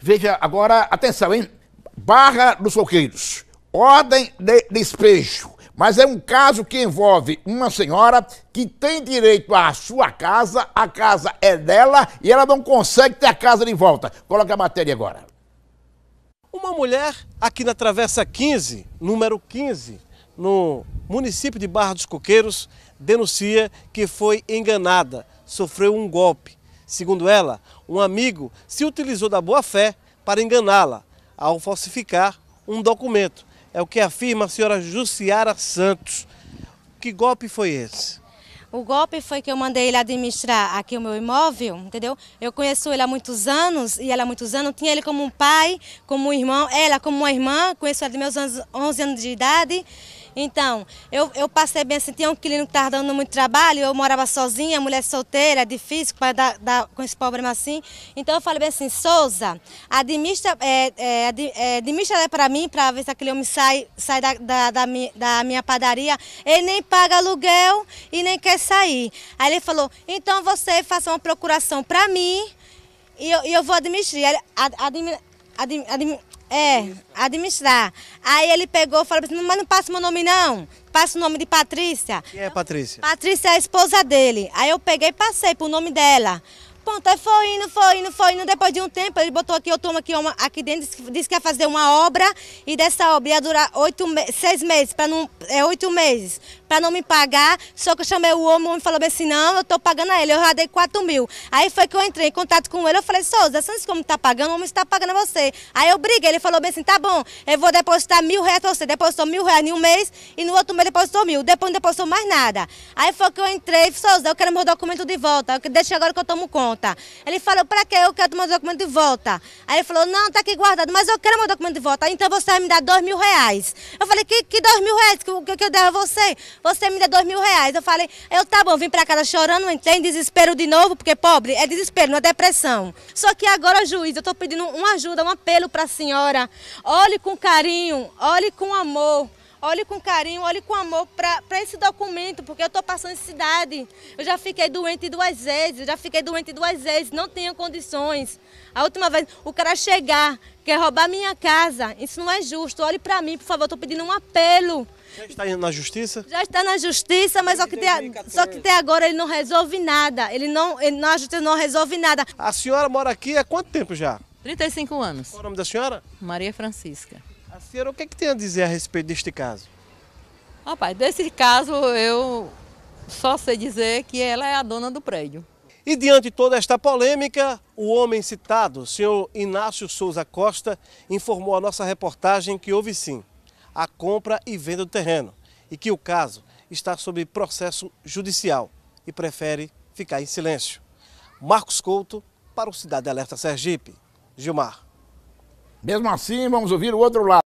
Veja agora, atenção, hein? Barra dos Coqueiros. Ordem de despejo. Mas é um caso que envolve uma senhora que tem direito à sua casa, a casa é dela e ela não consegue ter a casa de volta. Coloca a matéria agora. Uma mulher aqui na Travessa 15, número 15, no município de Barra dos Coqueiros, denuncia que foi enganada, sofreu um golpe. Segundo ela, um amigo se utilizou da boa-fé para enganá-la ao falsificar um documento. É o que afirma a senhora Jussiara Santos. Que golpe foi esse? O golpe foi que eu mandei ele administrar aqui o meu imóvel, entendeu? Eu conheço ele há muitos anos, e ela há muitos anos, tinha ele como um pai, como um irmão, ela como uma irmã, conheço ela de meus 11 anos de idade. Então, eu, eu passei bem assim, tinha um cliente que estava dando muito trabalho, eu morava sozinha, mulher solteira, difícil para dar, dar, com esse problema assim. Então eu falei bem assim, Souza, administra, é, é, é administra é para mim, para ver se aquele homem sai, sai da, da, da, da minha padaria. Ele nem paga aluguel e nem quer sair. Aí ele falou, então você faça uma procuração para mim e eu, e eu vou administrar. Admi, admi, admi, é, administrar. Aí ele pegou e falou assim, mas não passa meu nome não, passa o nome de Patrícia. Quem é Patrícia? Patrícia é a esposa dele. Aí eu peguei e passei pro nome dela. Pronto, aí foi indo, foi indo, foi indo. Depois de um tempo, ele botou aqui, eu tomo aqui, uma, aqui dentro, disse, que ia fazer uma obra e dessa obra ia durar oito, seis meses, para não, é oito meses para não me pagar. Só que eu chamei o homem, o homem falou assim, não, eu estou pagando a ele, eu já dei 4 mil. Aí foi que eu entrei em contato com ele, eu falei, Souza, você como está pagando, o homem está pagando a você. Aí eu briguei, ele falou bem assim, tá bom, eu vou depositar mil reais para você. Depositou mil reais em um mês e no outro mês depositou mil. Depois não depositou mais nada. Aí foi que eu entrei, Souza, eu quero meu documento de volta, deixa agora que eu tomo conta. Ele falou, para que eu quero meu documento de volta? Aí ele falou, não, está aqui guardado, mas eu quero meu documento de volta, então você vai me dar dois mil reais. Eu falei, que, que dois mil reais que, que eu devo a você? você me dá dois mil reais. Eu falei, eu tá bom, vim para casa chorando, não tem desespero de novo, porque pobre é desespero, não é depressão. Só que agora, juiz, eu estou pedindo uma ajuda, um apelo para a senhora. Olhe com carinho, olhe com amor olhe com carinho, olhe com amor para esse documento, porque eu estou passando cidade. Eu já fiquei doente duas vezes, já fiquei doente duas vezes, não tenho condições. A última vez, o cara chegar, quer roubar minha casa, isso não é justo. Olhe para mim, por favor, estou pedindo um apelo. Já está indo na justiça? Já está na justiça, mas só que, tem, só que até agora ele não resolve nada. Ele não, ele, a justiça não resolve nada. A senhora mora aqui há quanto tempo já? 35 anos. Qual é o nome da senhora? Maria Francisca. A senhora, o que, é que tem a dizer a respeito deste caso? Rapaz, desse caso eu só sei dizer que ela é a dona do prédio. E diante de toda esta polêmica, o homem citado, o senhor Inácio Souza Costa, informou a nossa reportagem que houve sim a compra e venda do terreno e que o caso está sob processo judicial e prefere ficar em silêncio. Marcos Couto, para o Cidade Alerta Sergipe. Gilmar. Mesmo assim, vamos ouvir o outro lado.